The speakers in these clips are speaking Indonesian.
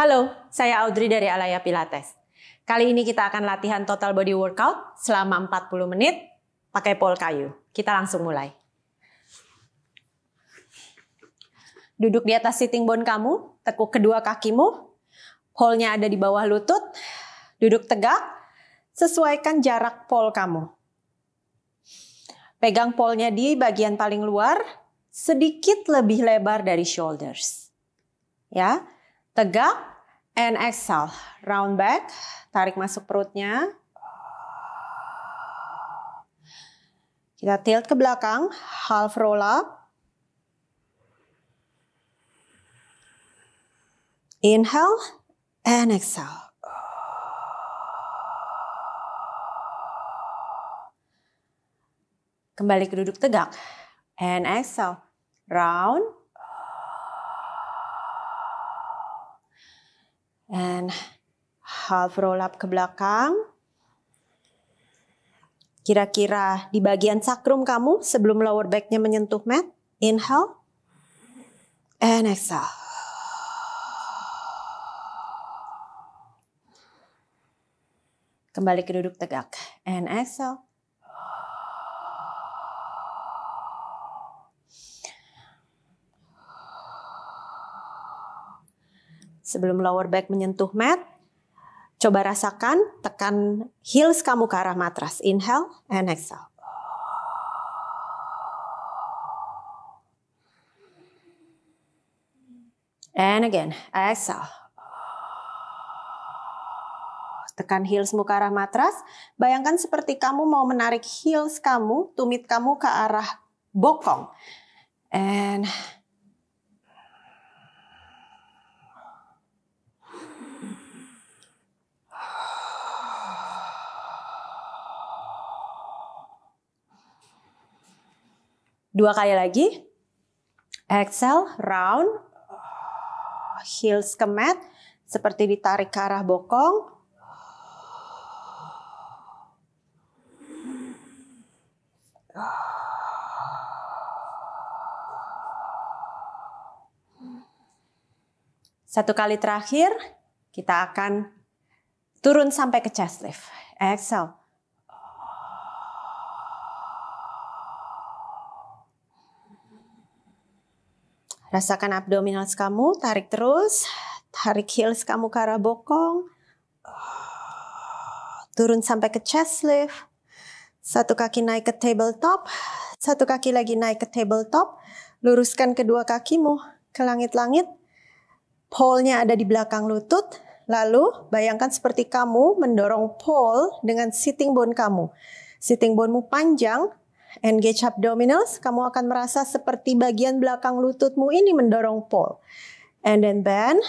Halo, saya Audrey dari Alaya Pilates. Kali ini kita akan latihan total body workout selama 40 menit pakai pol kayu. Kita langsung mulai. Duduk di atas sitting bone kamu, tekuk kedua kakimu. Polnya ada di bawah lutut. Duduk tegak, sesuaikan jarak pol kamu. Pegang polnya di bagian paling luar, sedikit lebih lebar dari shoulders. Ya, tegak, And exhale, round back, tarik masuk perutnya. Kita tilt ke belakang, half roll up. Inhale and exhale. Kembali ke duduk tegak. And exhale. Round and half roll up ke belakang. Kira-kira di bagian sakrum kamu sebelum lower backnya menyentuh mat. Inhale and exhale. Kembali ke duduk tegak and exhale. Sebelum lower back menyentuh mat, coba rasakan tekan heels kamu ke arah matras. Inhale and exhale. And again, exhale. Tekan heels muka arah matras. Bayangkan seperti kamu mau menarik heels kamu, tumit kamu ke arah bokong. And Dua kali lagi. Exhale, round. Heels ke mat. Seperti ditarik ke arah bokong. Satu kali terakhir, kita akan turun sampai ke chest lift. Exhale. Rasakan abdominals kamu, tarik terus. Tarik heels kamu ke arah bokong. Turun sampai ke chest lift. Satu kaki naik ke tabletop. Satu kaki lagi naik ke tabletop. Luruskan kedua kakimu ke langit-langit. Pole-nya ada di belakang lutut. Lalu bayangkan seperti kamu mendorong pole dengan sitting bone kamu. Sitting bonemu panjang, engage abdominals, kamu akan merasa seperti bagian belakang lututmu ini mendorong pole. And then bend.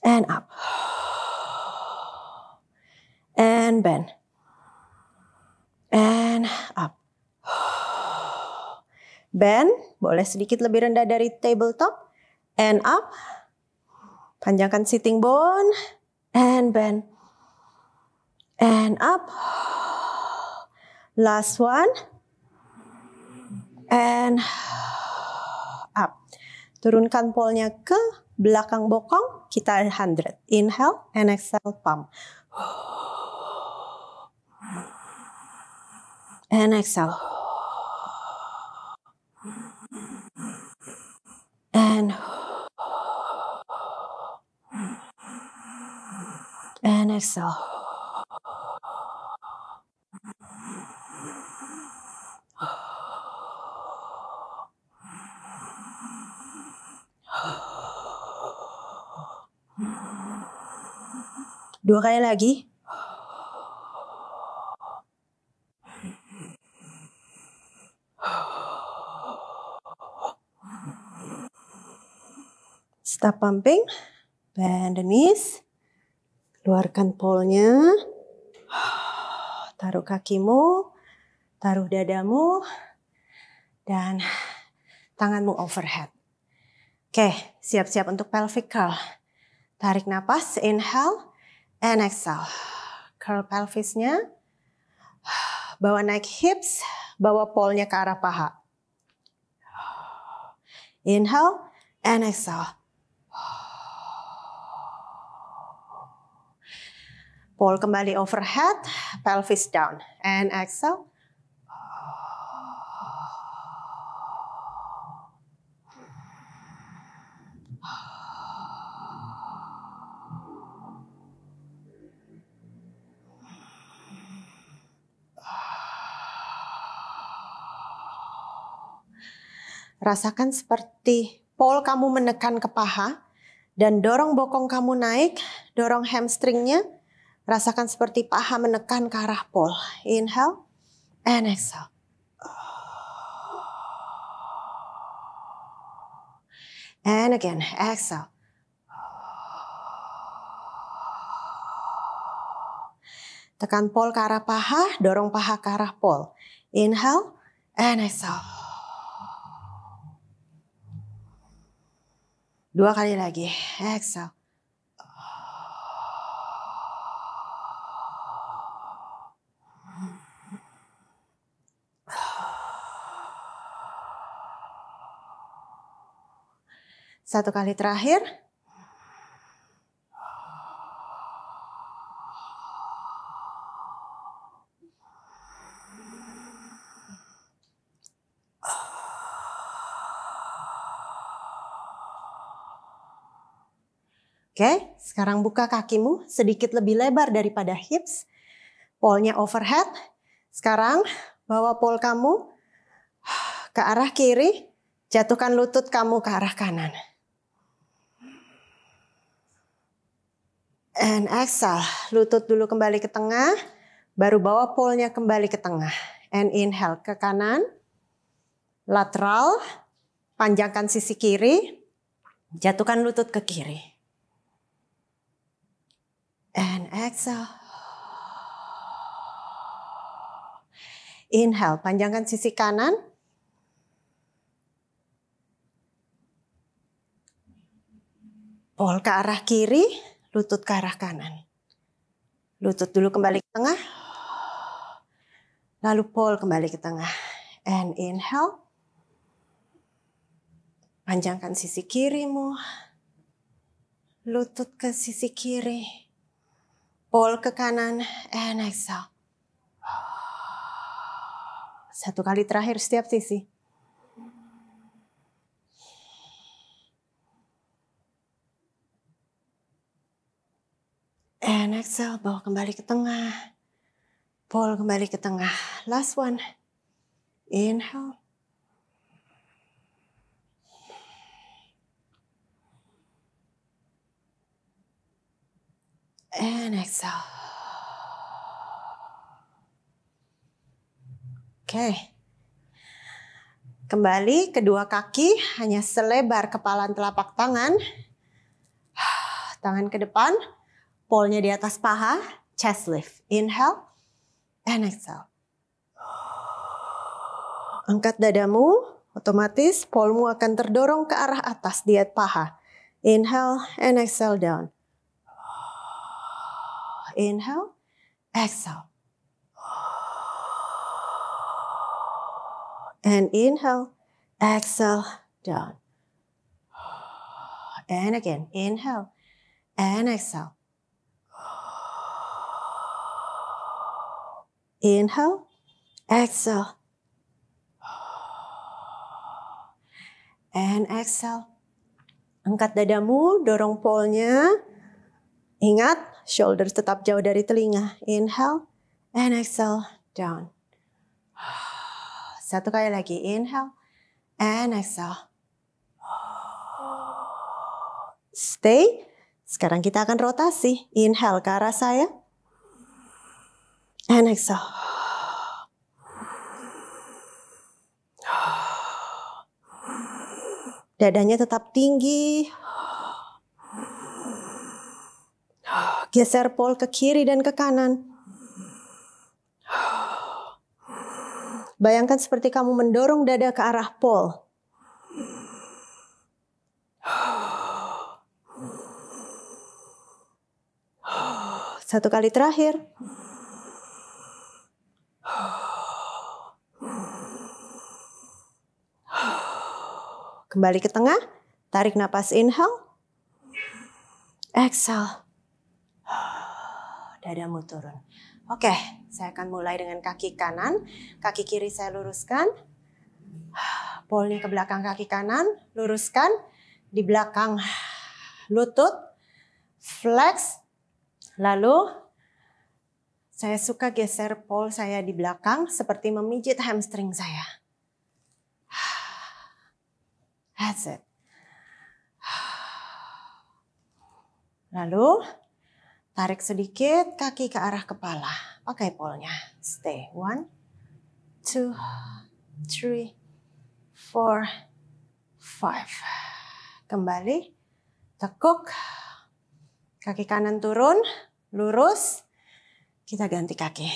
And up. And bend. And up. Bend, boleh sedikit lebih rendah dari tabletop. And up. Panjangkan sitting bone. And bend. And up. Last one. And up. Turunkan polnya ke belakang bokong. Kita 100. Inhale and exhale pump. And exhale. And and exhale. Dua kali lagi. Stop pumping. Bend the knees. Keluarkan polnya. Taruh kakimu. Taruh dadamu. Dan tanganmu overhead. Oke, siap-siap untuk pelvic curl. Tarik nafas, inhale. And exhale. Curl pelvisnya. Bawa naik hips. Bawa polnya ke arah paha. Inhale. And exhale. Pole kembali overhead. Pelvis down. And exhale. Rasakan seperti pol kamu menekan ke paha dan dorong bokong kamu naik, dorong hamstringnya. Rasakan seperti paha menekan ke arah pol Inhale and exhale. And again, exhale. Tekan pol ke arah paha, dorong paha ke arah pol. Inhale and exhale. Dua kali lagi. Exhale. Satu kali terakhir. Oke, sekarang buka kakimu sedikit lebih lebar daripada hips. Polnya overhead. Sekarang bawa pol kamu ke arah kiri, jatuhkan lutut kamu ke arah kanan. And exhale, lutut dulu kembali ke tengah, baru bawa polnya kembali ke tengah. And inhale ke kanan, lateral, panjangkan sisi kiri, jatuhkan lutut ke kiri and exhale. Inhale, panjangkan sisi kanan. Pol ke arah kiri, lutut ke arah kanan. Lutut dulu kembali ke tengah. Lalu pol kembali ke tengah. And inhale. Panjangkan sisi kirimu. Lutut ke sisi kiri Pull ke kanan eh, and exhale. Satu kali terakhir setiap sisi. Eh, and exhale, bawa kembali ke tengah. Pull kembali ke tengah. Last one. Inhale. and exhale. Oke. Okay. Kembali kedua kaki hanya selebar kepala telapak tangan. Tangan ke depan, polnya di atas paha, chest lift. Inhale and exhale. Angkat dadamu, otomatis polmu akan terdorong ke arah atas diet paha. Inhale and exhale down. Inhale, exhale. And inhale, exhale, down. And again, inhale and exhale. Inhale, exhale. And exhale. Angkat dadamu, dorong polnya. Ingat, Shoulders tetap jauh dari telinga. Inhale and exhale down. Satu kali lagi. Inhale and exhale. Stay. Sekarang kita akan rotasi. Inhale ke arah saya. And exhale. Dadanya tetap tinggi. Geser pol ke kiri dan ke kanan. Bayangkan seperti kamu mendorong dada ke arah pol. Satu kali terakhir. Kembali ke tengah. Tarik nafas inhale. Exhale dadamu turun. Oke, saya akan mulai dengan kaki kanan. Kaki kiri saya luruskan. Polnya ke belakang kaki kanan, luruskan. Di belakang lutut, flex. Lalu saya suka geser pol saya di belakang seperti memijit hamstring saya. That's it. Lalu Tarik sedikit kaki ke arah kepala. Pakai polnya. Stay. One, two, three, four, five. Kembali. Tekuk. Kaki kanan turun. Lurus. Kita ganti kaki.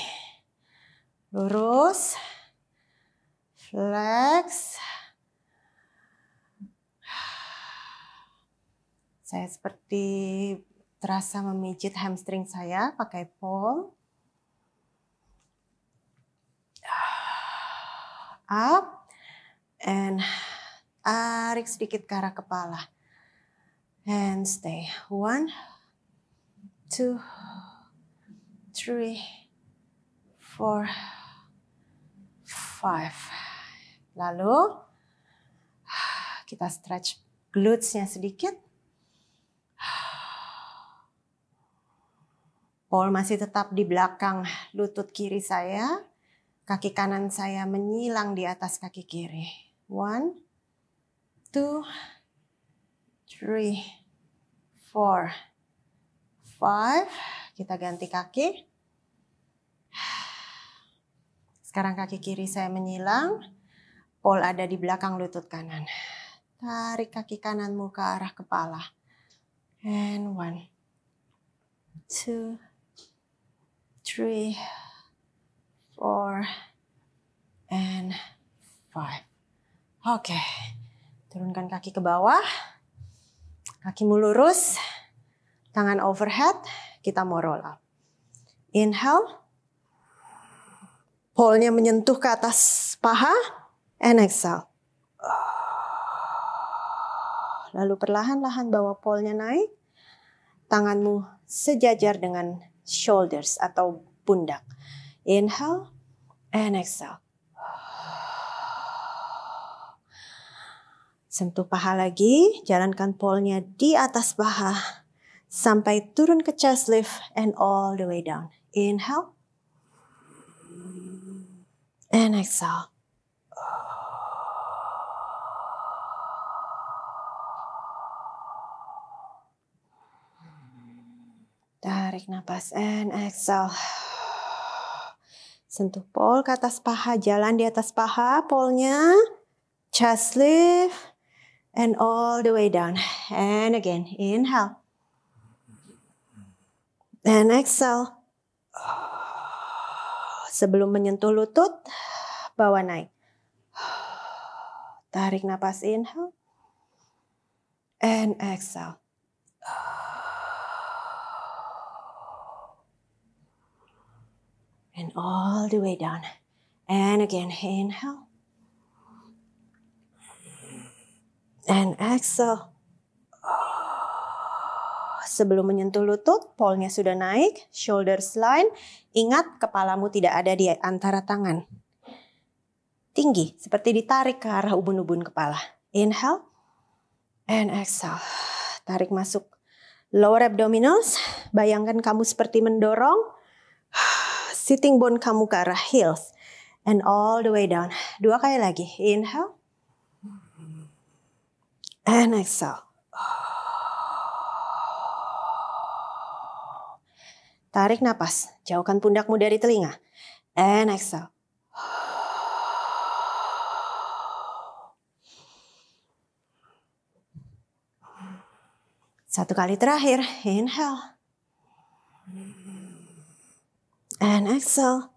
Lurus. Flex. Saya seperti terasa memijit hamstring saya pakai palm Up and tarik sedikit ke arah kepala. And stay. One, two, three, four, five. Lalu kita stretch glutes-nya sedikit. Paul masih tetap di belakang lutut kiri saya. Kaki kanan saya menyilang di atas kaki kiri. One, two, three, four, five. Kita ganti kaki. Sekarang kaki kiri saya menyilang. Paul ada di belakang lutut kanan. Tarik kaki kananmu ke arah kepala. And one, two, three, four, and five. Oke, okay. turunkan kaki ke bawah, kaki lurus, tangan overhead, kita mau roll up. Inhale, polnya menyentuh ke atas paha, and exhale. Lalu perlahan-lahan bawa polnya naik, tanganmu sejajar dengan shoulders atau pundak. Inhale and exhale. Sentuh paha lagi, jalankan polnya di atas paha sampai turun ke chest lift and all the way down. Inhale and exhale. Tarik nafas and exhale. Sentuh pol ke atas paha, jalan di atas paha, polnya. Chest lift and all the way down. And again, inhale. And exhale. Sebelum menyentuh lutut, bawa naik. Tarik nafas inhale. And exhale. and all the way down. And again, inhale. And exhale. Sebelum menyentuh lutut, polnya sudah naik, shoulders line. Ingat, kepalamu tidak ada di antara tangan. Tinggi, seperti ditarik ke arah ubun-ubun kepala. Inhale, and exhale. Tarik masuk lower abdominals. Bayangkan kamu seperti mendorong, sitting bone kamu ke arah heels and all the way down. Dua kali lagi. Inhale. And exhale. Tarik napas. Jauhkan pundakmu dari telinga. And exhale. Satu kali terakhir. Inhale and exhale.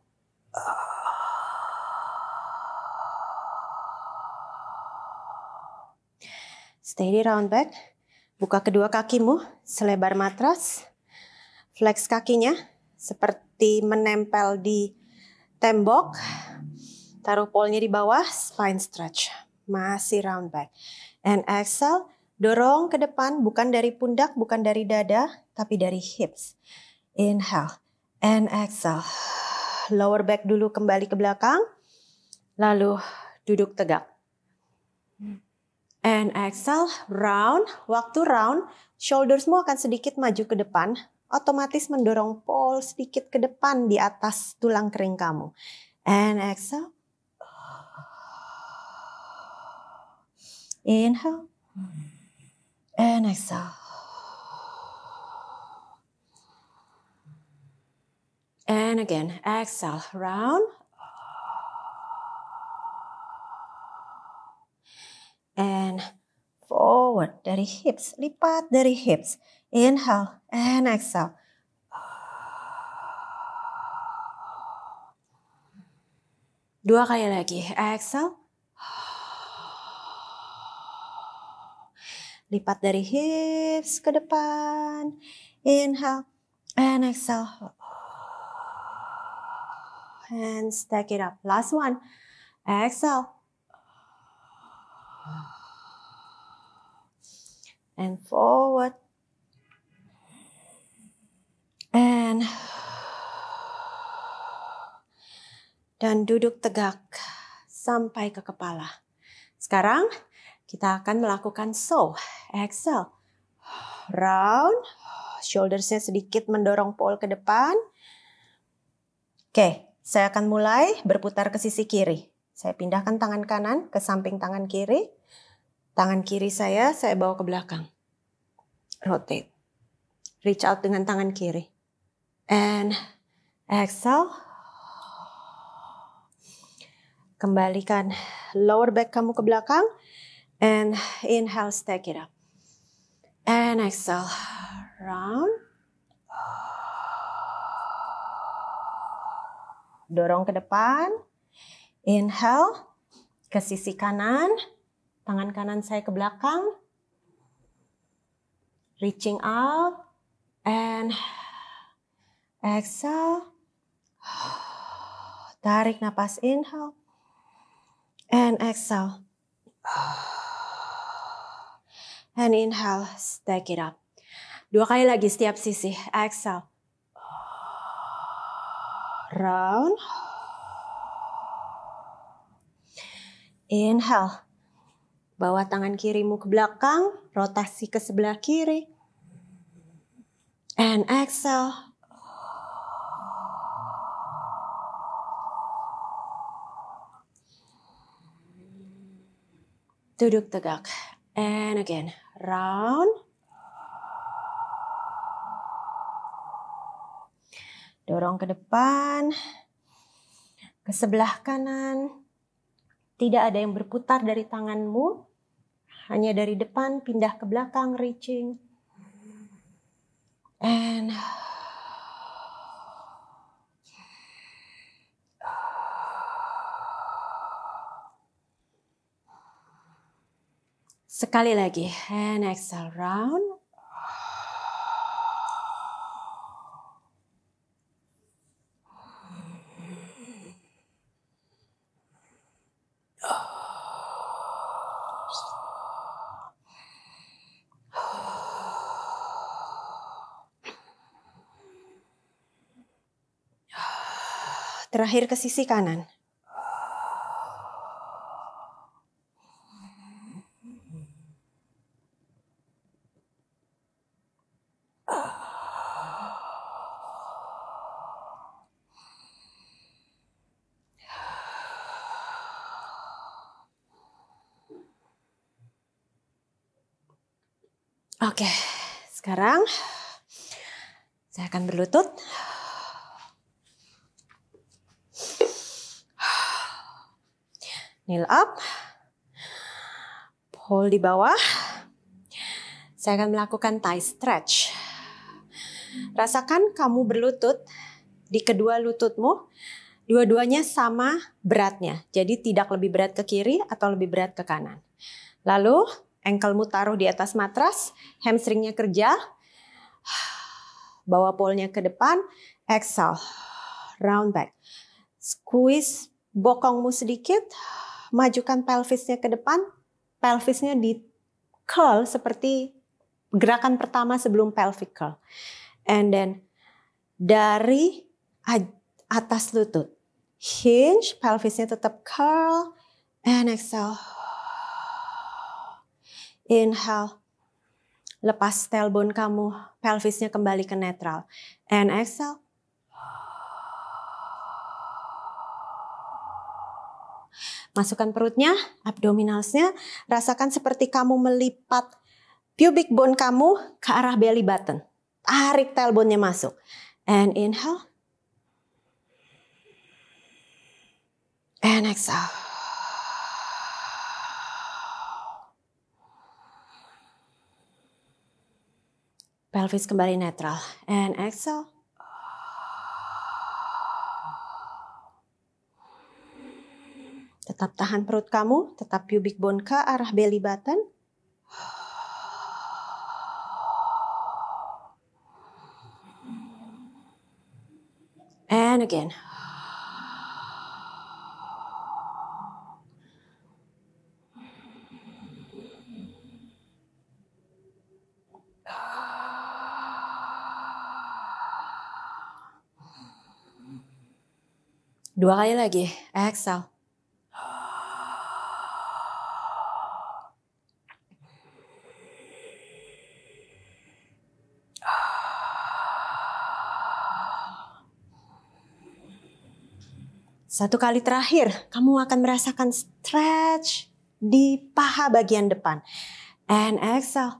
Stay di round back. Buka kedua kakimu selebar matras. Flex kakinya seperti menempel di tembok. Taruh polnya di bawah, spine stretch. Masih round back. And exhale, dorong ke depan bukan dari pundak, bukan dari dada, tapi dari hips. Inhale and exhale. Lower back dulu kembali ke belakang, lalu duduk tegak. And exhale, round. Waktu round, shouldersmu akan sedikit maju ke depan, otomatis mendorong pole sedikit ke depan di atas tulang kering kamu. And exhale. Inhale. And exhale. And again, exhale, round. And forward dari hips, lipat dari hips. Inhale and exhale. Dua kali lagi, exhale. Lipat dari hips ke depan. Inhale and exhale and stack it up. Last one. Exhale. And forward. And dan duduk tegak sampai ke kepala. Sekarang kita akan melakukan so. Exhale. Round. Shouldersnya sedikit mendorong pole ke depan. Oke, okay. Saya akan mulai berputar ke sisi kiri. Saya pindahkan tangan kanan ke samping tangan kiri. Tangan kiri saya saya bawa ke belakang. Rotate. Reach out dengan tangan kiri. And exhale. Kembalikan lower back kamu ke belakang. And inhale, stack it up. And exhale. Round. dorong ke depan. Inhale, ke sisi kanan, tangan kanan saya ke belakang. Reaching out, and exhale. Tarik napas inhale, and exhale. And inhale, stack it up. Dua kali lagi setiap sisi. Exhale round. Inhale. Bawa tangan kirimu ke belakang, rotasi ke sebelah kiri. And exhale. Duduk tegak. And again, round. Dorong ke depan, ke sebelah kanan. Tidak ada yang berputar dari tanganmu. Hanya dari depan pindah ke belakang reaching. And Sekali lagi, and exhale round. Terakhir ke sisi kanan. Oke, sekarang saya akan berlutut. Kneel up. Hold di bawah. Saya akan melakukan thigh stretch. Rasakan kamu berlutut di kedua lututmu. Dua-duanya sama beratnya. Jadi tidak lebih berat ke kiri atau lebih berat ke kanan. Lalu engkelmu taruh di atas matras. Hamstringnya kerja. Bawa polnya ke depan. Exhale. Round back. Squeeze bokongmu sedikit majukan pelvisnya ke depan, pelvisnya di curl seperti gerakan pertama sebelum pelvic curl. And then dari atas lutut, hinge, pelvisnya tetap curl, and exhale. Inhale, lepas tailbone kamu, pelvisnya kembali ke netral. And exhale, Masukkan perutnya, abdominalsnya, rasakan seperti kamu melipat pubic bone kamu ke arah belly button. Tarik tailbone-nya masuk. And inhale. And exhale. Pelvis kembali netral. And exhale. Tetap tahan perut kamu, tetap pubic bone ke arah belly button. And again. Dua kali lagi, exhale. Satu kali terakhir, kamu akan merasakan stretch di paha bagian depan. And exhale.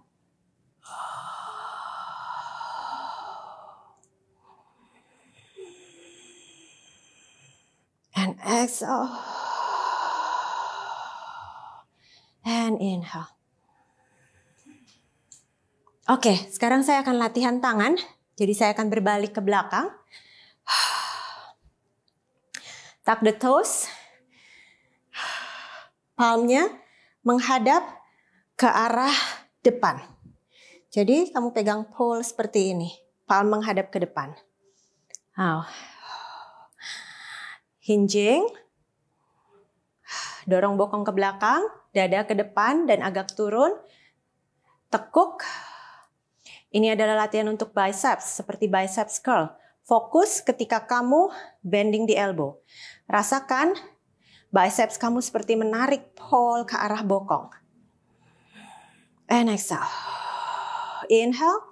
And exhale. And inhale. Oke, sekarang saya akan latihan tangan. Jadi saya akan berbalik ke belakang. Tuck the toes. Palmnya menghadap ke arah depan. Jadi kamu pegang pole seperti ini. Palm menghadap ke depan. Oh. Hinging. Dorong bokong ke belakang, dada ke depan dan agak turun. Tekuk. Ini adalah latihan untuk biceps seperti biceps curl. Fokus ketika kamu bending di elbow. Rasakan biceps kamu seperti menarik pole ke arah bokong. And exhale. Inhale.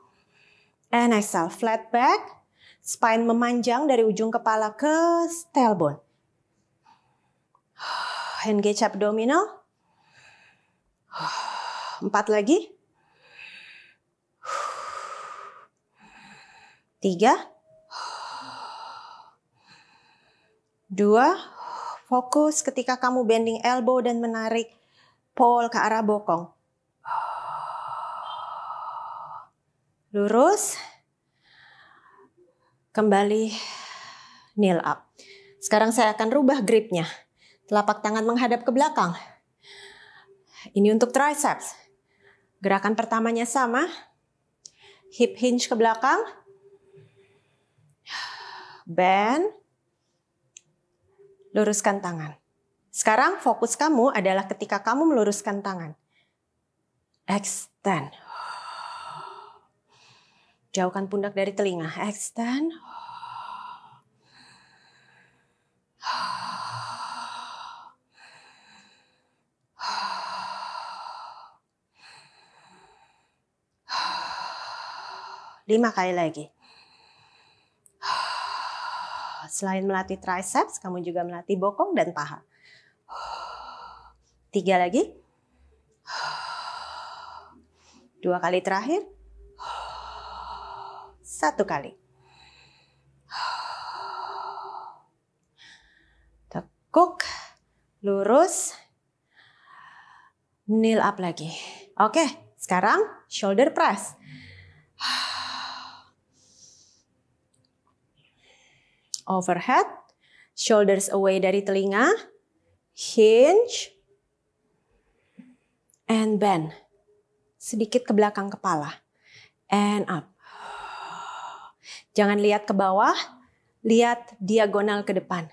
And exhale. Flat back. Spine memanjang dari ujung kepala ke tailbone. Engage abdominal. Empat lagi. Tiga. Dua, fokus ketika kamu bending elbow dan menarik pole ke arah bokong. Lurus. Kembali kneel up. Sekarang saya akan rubah gripnya. Telapak tangan menghadap ke belakang. Ini untuk triceps. Gerakan pertamanya sama. Hip hinge ke belakang. Bend luruskan tangan. Sekarang fokus kamu adalah ketika kamu meluruskan tangan. Extend. Jauhkan pundak dari telinga. Extend. Lima kali lagi. Selain melatih triceps, kamu juga melatih bokong dan paha. Tiga lagi. Dua kali terakhir. Satu kali. Tekuk, lurus, kneel up lagi. Oke, sekarang shoulder press. overhead, shoulders away dari telinga, hinge, and bend. Sedikit ke belakang kepala. And up. Jangan lihat ke bawah, lihat diagonal ke depan.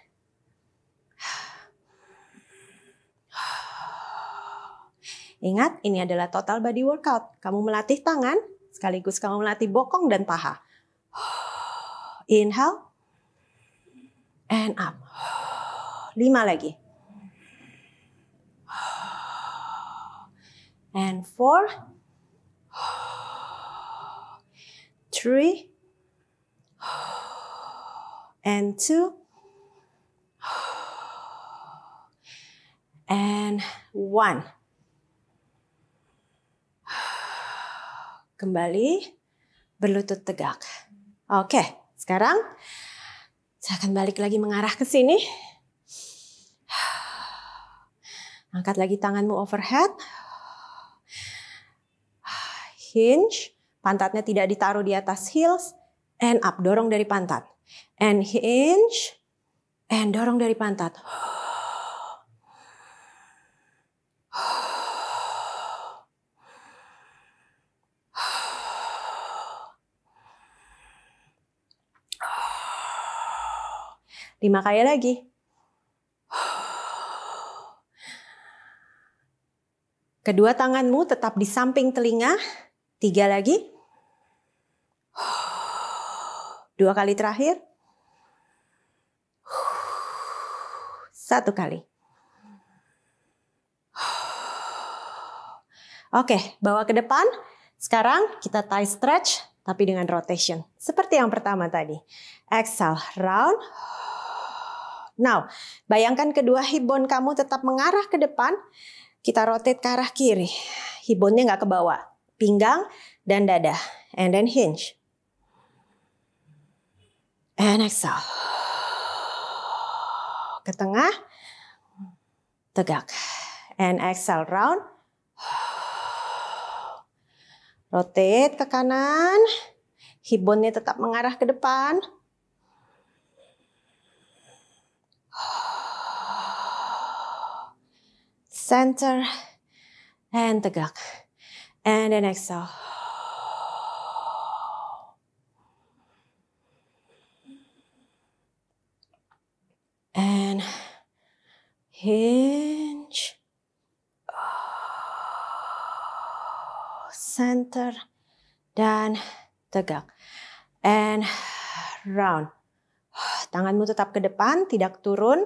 Ingat, ini adalah total body workout. Kamu melatih tangan, sekaligus kamu melatih bokong dan paha. Inhale and up. Lima lagi. And four. Three. And two. And one. Kembali berlutut tegak. Oke, sekarang saya akan balik lagi mengarah ke sini. Angkat lagi tanganmu overhead. Hinge, pantatnya tidak ditaruh di atas heels. And up, dorong dari pantat. And hinge, and dorong dari pantat. Lima kali lagi. Kedua tanganmu tetap di samping telinga. Tiga lagi. Dua kali terakhir. Satu kali. Oke, bawa ke depan. Sekarang kita tie stretch tapi dengan rotation. Seperti yang pertama tadi. Exhale, round. Now, bayangkan kedua hibon kamu tetap mengarah ke depan, kita rotate ke arah kiri. Hibonnya nggak ke bawah. Pinggang dan dada. And then hinge. And exhale. Ke tengah. Tegak. And exhale round. Rotate ke kanan. Hibonnya tetap mengarah ke depan. center and tegak. And then exhale. And hinge. Center dan tegak. And round. Tanganmu tetap ke depan, tidak turun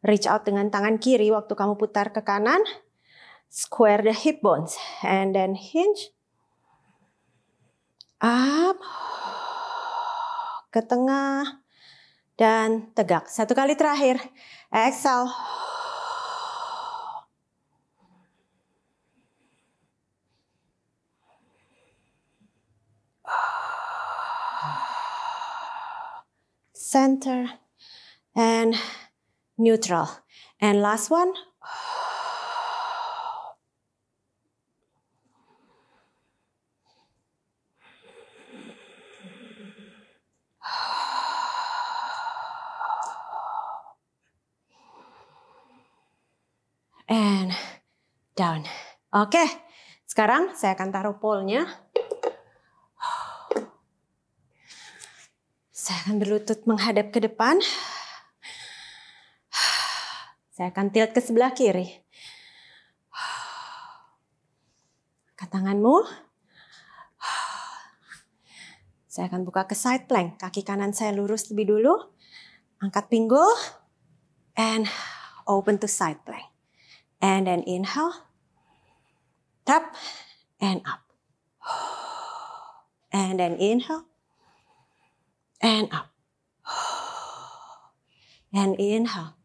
reach out dengan tangan kiri waktu kamu putar ke kanan. Square the hip bones and then hinge. Up ke tengah dan tegak. Satu kali terakhir. Exhale. Center and neutral. And last one. And down. Oke, okay. sekarang saya akan taruh polnya. Saya akan berlutut menghadap ke depan. Saya akan tilt ke sebelah kiri. Angkat tanganmu. Saya akan buka ke side plank. Kaki kanan saya lurus lebih dulu. Angkat pinggul. And open to side plank. And then inhale. Tap. And up. And then inhale. And up. And inhale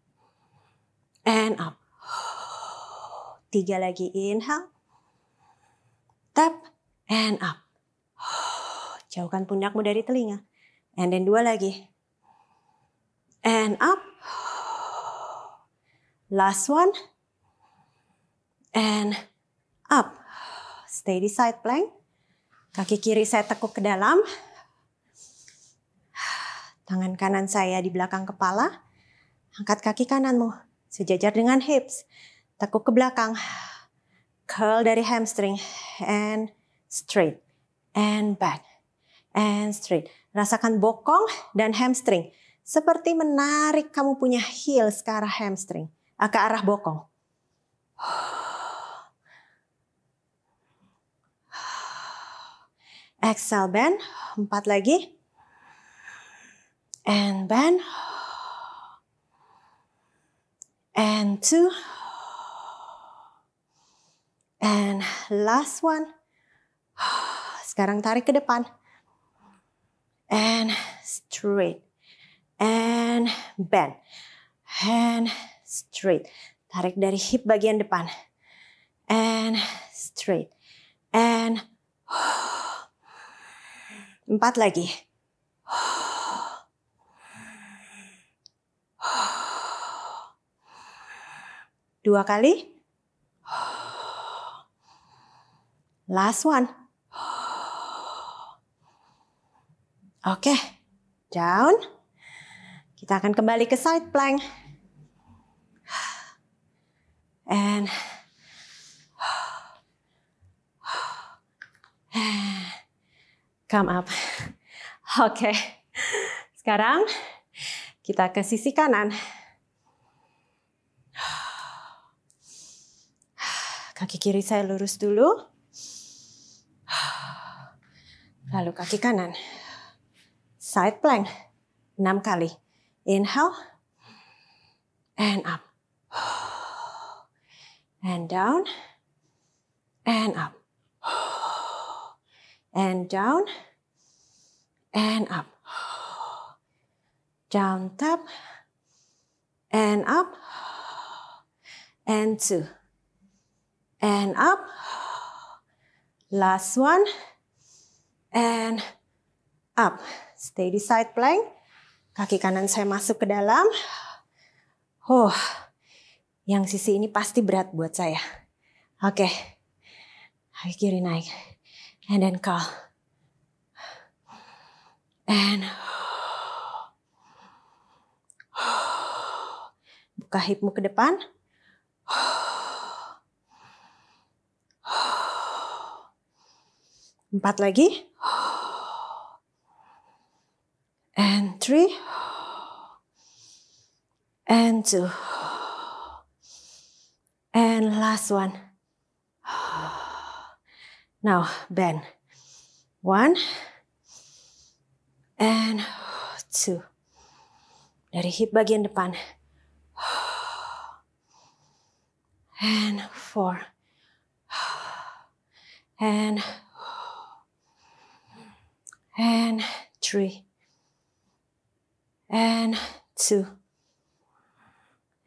and up. Tiga lagi, inhale. Tap and up. Jauhkan pundakmu dari telinga. And then dua lagi. And up. Last one. And up. Stay di side plank. Kaki kiri saya tekuk ke dalam. Tangan kanan saya di belakang kepala. Angkat kaki kananmu sejajar dengan hips. Tekuk ke belakang. Curl dari hamstring. And straight. And back. And straight. Rasakan bokong dan hamstring. Seperti menarik kamu punya heels ke arah hamstring. Ah, ke arah bokong. Exhale, bend. Empat lagi. And bend and two. And last one. Sekarang tarik ke depan. And straight. And bend. And straight. Tarik dari hip bagian depan. And straight. And empat lagi. Dua kali. Last one. Oke, okay. down. Kita akan kembali ke side plank. And come up. Oke. Okay. Sekarang kita ke sisi kanan. Kaki kiri saya lurus dulu. Lalu kaki kanan. Side plank. 6 kali. Inhale. And up. And down. And up. And down. And up. Down tap. And up. And two and up. Last one and up. Stay di side plank. Kaki kanan saya masuk ke dalam. Oh, yang sisi ini pasti berat buat saya. Oke, okay. kaki kiri naik. And then call. And buka hipmu ke depan. Empat lagi. And three. And two. And last one. Now bend. One. And two. Dari hip bagian depan. And four. And and three and two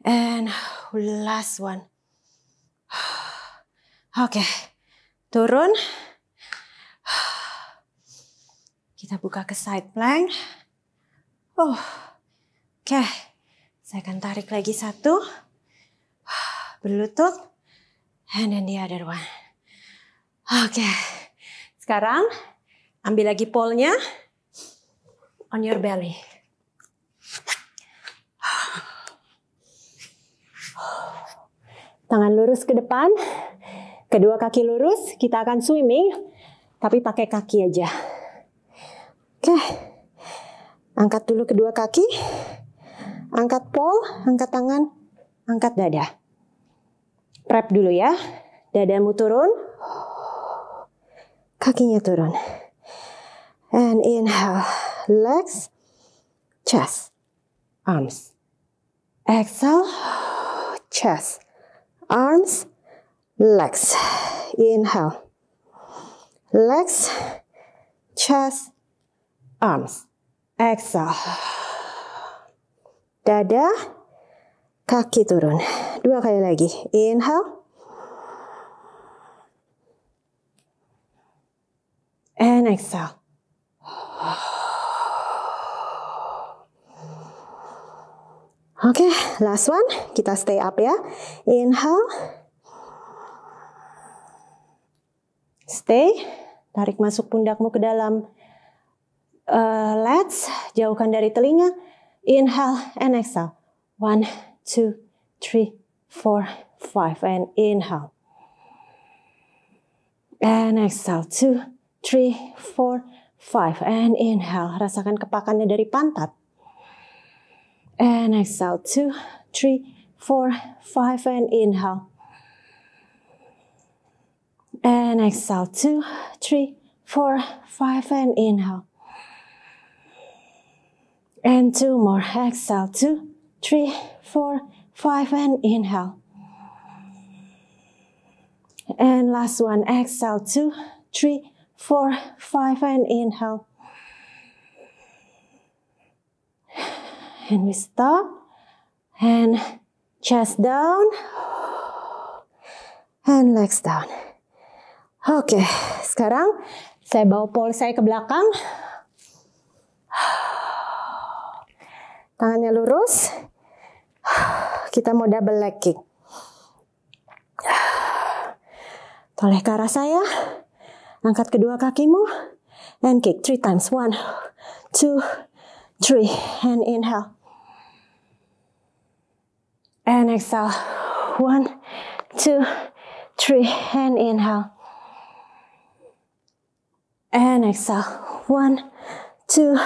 and last one. Oke, turun. Kita buka ke side plank. Oh, oke. Saya akan tarik lagi satu. Berlutut. And then the other one. Oke. Sekarang Ambil lagi polnya. On your belly. Tangan lurus ke depan. Kedua kaki lurus, kita akan swimming. Tapi pakai kaki aja. Oke. Angkat dulu kedua kaki. Angkat pol, angkat tangan, angkat dada. Prep dulu ya. Dadamu turun. Kakinya turun. And inhale, legs, chest, arms. Exhale, chest, arms, legs. Inhale, legs, chest, arms. Exhale. Dada, kaki turun. Dua kali lagi. Inhale. And exhale. Oke, okay, last one. Kita stay up ya. Inhale. Stay. Tarik masuk pundakmu ke dalam. Uh, let's jauhkan dari telinga. Inhale and exhale. One, two, three, four, five. And inhale. And exhale. Two, three, four, five. And inhale. Rasakan kepakannya dari pantat. and exhale two three four five and inhale and exhale two three four five and inhale and two more exhale two three four five and inhale and last one exhale two three four five and inhale and we stop and chest down and legs down. Oke, okay. sekarang saya bawa pole saya ke belakang. Tangannya lurus. Kita mau double leg kick. Toleh ke arah saya. Angkat kedua kakimu. And kick three times. One, two, three. And inhale and exhale. One, two, three, and inhale. And exhale. One, two,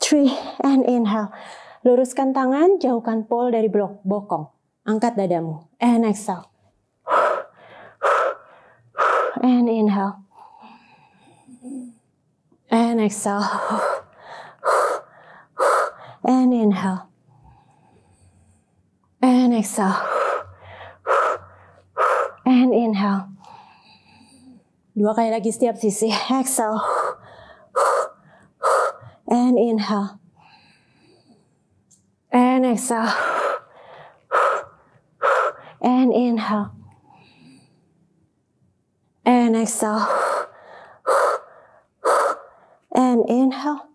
three, and inhale. Luruskan tangan, jauhkan pole dari blok, bokong. Angkat dadamu. And exhale. And inhale. And exhale. And inhale. and exhale. And inhale. Dua kali lagi setiap sisi. Exhale. And inhale. And exhale. And inhale. And exhale. And inhale.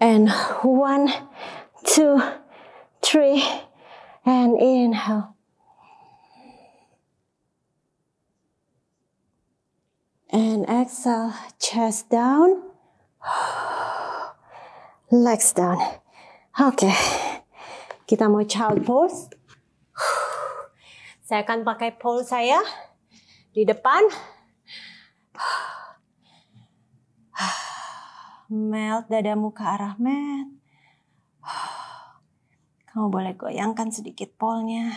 And one, two, three, and inhale. And exhale, chest down, legs down. Oke, kita mau child pose. Saya akan pakai pole saya di depan. Melt dadamu ke arah mat. Kamu boleh goyangkan sedikit polnya.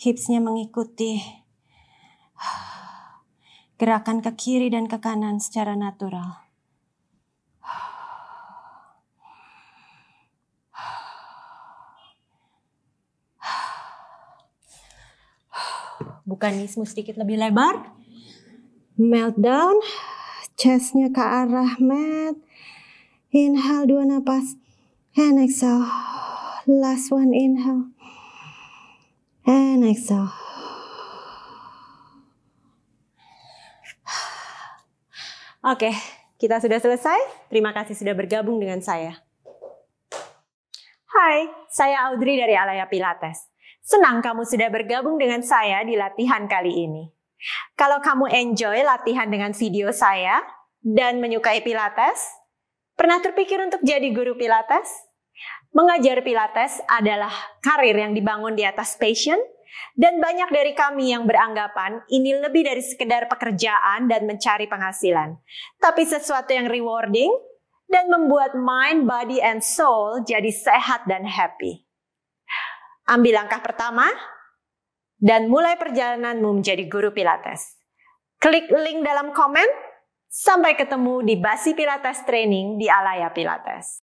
Hipsnya mengikuti. Gerakan ke kiri dan ke kanan secara natural. bukan ismu sedikit lebih lebar. Meltdown, chestnya ke arah mat. Inhale dua napas and exhale. Last one, inhale and exhale. Oke, okay, kita sudah selesai. Terima kasih sudah bergabung dengan saya. Hai, saya Audrey dari Alaya Pilates. Senang kamu sudah bergabung dengan saya di latihan kali ini. Kalau kamu enjoy latihan dengan video saya dan menyukai Pilates, pernah terpikir untuk jadi guru Pilates? Mengajar Pilates adalah karir yang dibangun di atas passion, dan banyak dari kami yang beranggapan ini lebih dari sekedar pekerjaan dan mencari penghasilan, tapi sesuatu yang rewarding dan membuat mind, body, and soul jadi sehat dan happy. Ambil langkah pertama dan mulai perjalananmu menjadi guru Pilates. Klik link dalam komen. Sampai ketemu di Basi Pilates Training di Alaya Pilates.